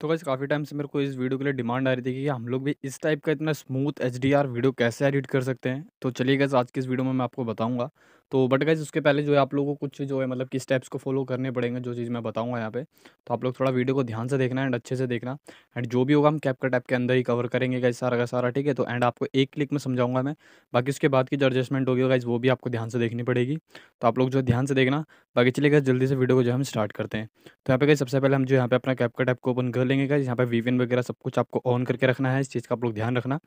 तो वैसे काफ़ी टाइम से मेरे को इस वीडियो के लिए डिमांड आ रही थी कि हम लोग भी इस टाइप का इतना स्मूथ एच वीडियो कैसे एडिट कर सकते हैं तो चलिए गए आज की इस वीडियो में मैं आपको बताऊंगा तो बट गाइज उसके पहले जो है आप लोगों को कुछ जो है मतलब कि स्टेप्स को फॉलो करने पड़ेंगे जो चीज़ मैं बताऊँगा यहाँ पे तो आप लोग थोड़ा वीडियो को ध्यान से देखना एंड अच्छे से देखना एंड जो भी होगा हम कैप का टैप के अंदर ही कवर करेंगे गाइज सारा का सारा ठीक है तो एंड आपको एक क्लिक में समझाऊंगा मैं बाकी उसके बाद की जो एडजस्टमेंट होगी गाइज वो भी आपको ध्यान से देखनी पड़ेगी तो आप लोग जो है ध्यान से देखना बाकी चलेगा जल्दी से वीडियो को जो हम स्टार्ट करते हैं तो यहाँ पे गाइज सबसे पहले हम जो यहाँ पे अपना कैप का ऐप को ओपन कर लेंगे गाइज यहाँ पे वी वगैरह सब कुछ आपको ऑन करके रखना है इस चीज़ का आप लोग ध्यान रखना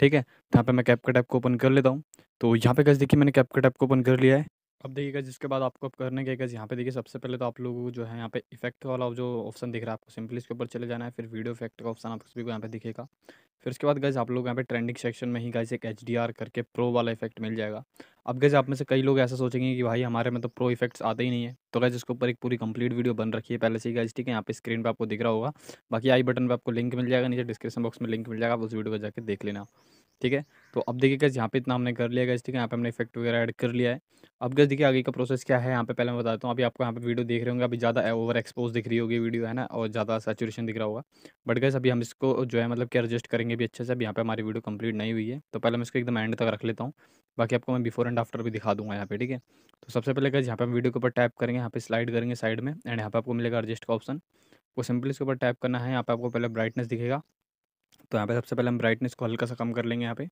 ठीक है तो यहाँ पर मैं कैप का टैप को ओपन कर लेता हूँ तो यहाँ पे गज देखिए मैंने कैप ऐप को ओपन कर लिया है। अब देखिए जिसके इसके बाद आपको अब करने के गज यहाँ पे देखिए सबसे पहले तो आप लोगों को जो है यहाँ पे इफेक्ट वाला जो ऑप्शन दिख रहा है आपको सिंपली इसके ऊपर चले जाना है फिर वीडियो इफेक्ट का ऑप्शन आप सभी को यहाँ पे दिखेगा फिर उसके बाद गज आप लोग यहाँ पे ट्रेंडिंग सेक्शन में ही गज एक एच करके प्रो वाला इफेक्ट मिल जाएगा अब गज आप में से कई लोग ऐसा सोचेंगे कि भाई हमारे में तो प्रो इफेक्ट्स आते ही नहीं है तो गज इसके ऊपर एक पूरी कंप्लीट वीडियो बन रखी है पहले से ही गज ठीक है यहाँ पे स्क्रीन पर आपको दिख रहा होगा बाकी आई बटन पर आपको लिंक मिल जाएगा नीचे डिस्क्रिप्शन बॉक्स में लिंक मिल जाएगा आप उस वीडियो को जाकर देख लेना ठीक है तो अब देखिए गैस यहाँ पे इतना हमने कर लिया गैस ठीक है यहाँ पे हमने इफेक्ट वगैरह ऐड कर लिया है अब गैस देखिए आगे का प्रोसेस क्या है यहाँ पे पहले मैं बताता हूँ अभी आपको यहाँ पे वीडियो देख रहे होंगे अभी ज़्यादा ओवर एक्सपोज दिख रही होगी वीडियो है ना और ज़्यादा सेचुरेशन दिख रहा होगा बट गैस अभी हम इसको जो है मतलब कि एडजस्ट करेंगे भी अच्छे से अभी यहाँ पर हमारी वीडियो कम्प्लीट नहीं हुई है तो पहले मैं इसको एकदम एंड तक रख लेता हूँ बाकी आपको मैं बिफोर एंड आफ्टर भी दिखा दूँगा यहाँ पे ठीक है तो सबसे पहले गैस यहाँ पे हम वीडियो के ऊपर टैप करेंगे यहाँ पर स्लाइड करेंगे साइड में एंड यहाँ पे आपको मिलेगा एडजस्ट का ऑप्शन वो सिंपली इसके ऊपर टैप करना है यहाँ पर आपको पहले ब्राइटनेस दिखेगा तो यहाँ पे सबसे पहले हम ब्राइटनेस को हल्का सा कम कर लेंगे यहाँ पे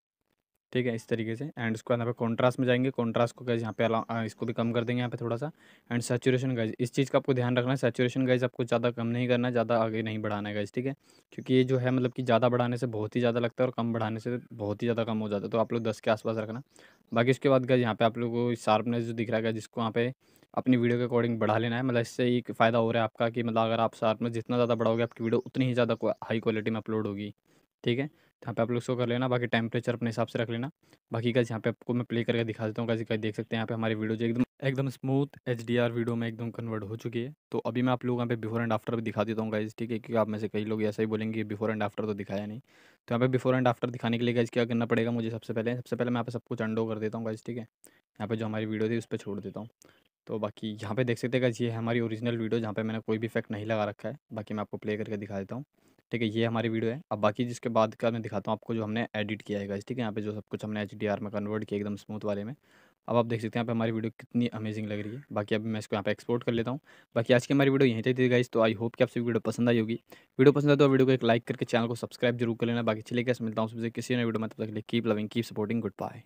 ठीक है इस तरीके से एंड उसके बाद यहाँ पे कॉन्ट्रास्ट में जाएंगे कॉन्ट्रास्ट को गैज यहाँ पे इसको भी कम कर देंगे यहाँ पे थोड़ा सा एंड सेचुरेशन गैज इस चीज़ का आपको ध्यान रखना है सेचुरेशन गैज आपको ज़्यादा कम नहीं करना है ज़्यादा आगे नहीं बढ़ाना है गैज ठीक है क्योंकि ये जो है मतलब कि ज़्यादा बढ़ाने से बहुत ही ज़्यादा लगता है और कम बढ़ाने से बहुत ही ज़्यादा कम हो जाता है तो आप लोग दस के आसपास रखना बाकी उसके बाद गैज यहाँ पे आप लोग को शार्पनेस जो दिख रहा है जिसको यहाँ पे अपनी वीडियो के अकॉर्डिंग बढ़ा लेना है मतलब इससे एक फ़ायदा हो रहा है आपका कि मतलब अगर आप शार्पनेस जितना ज़्यादा बढ़ाओगे आपकी वीडियो उतनी ही ज़्यादा हाई क्वालिटी में अपलोड होगी ठीक है यहाँ पे आप लोग शो कर लेना बाकी टेम्परेचर अपने हिसाब से रख लेना बाकी का यहाँ पे आपको मैं प्ले करके दिखा देता हूँ कैसे कहीं देख सकते हैं यहाँ पे हमारी वीडियो जो एकदम एकदम smooth H D R video में एकदम कन्वर्ट हो चुकी है तो अभी मैं आप लोग यहाँ पे बिफोर एंड आफ्टर भी दिखा देता हूँ गाइज ठीक है क्योंकि आप में से कई लोग ऐसा ही बोलेंगे बिफोर एंड आफ्टर तो दिखाया नहीं तो यहाँ पे बिफोर एंड आफ्टर दिखाने के लिए गाइज क्या करना पड़ेगा मुझे सबसे पहले सबसे पहले मैं यहाँ पे सब कुछ अंडो कर देता हूँ गाइज ठीक है यहाँ पे जो हमारी वीडियो थी उस पर छोड़ देता हूँ तो बाकी यहाँ पे देख सकते हैं गाइज ये है हमारी ओरिजिनल वीडियो जहाँ पे मैंने कोई भी इफेक्ट नहीं लगा रखा है बाकी मैं आपको प्ले करके दिखा देता हूँ ठीक है ये हमारी वीडियो है अब बाकी जिसके बाद का मैं दिखाता हूँ आपको जो हमने एडिट किया है ठीक है यहाँ पे जो सब कुछ हमने एच में कन्वर्ट किया एकदम स्मूथ वाले में अब आप देख सकते हैं यहाँ पे हमारी वीडियो कितनी अमेजिंग लग रही है बाकी अभी मैं इसको यहाँ पे एक्सपोर्ट कर लेता हूँ बाकी आज की हमारी वीडियो यहीं तक थी गाइस तो आई होप कि आपसे वीडियो पसंद आई होगी वीडियो पसंद आए तो वीडियो को एक लाइक करके चैनल को सब्सक्राइब जरूर कर लेना बाकी चले गए तो मिलता हूँ किसी ने वीडियो मतलब keep loving keep supporting good bye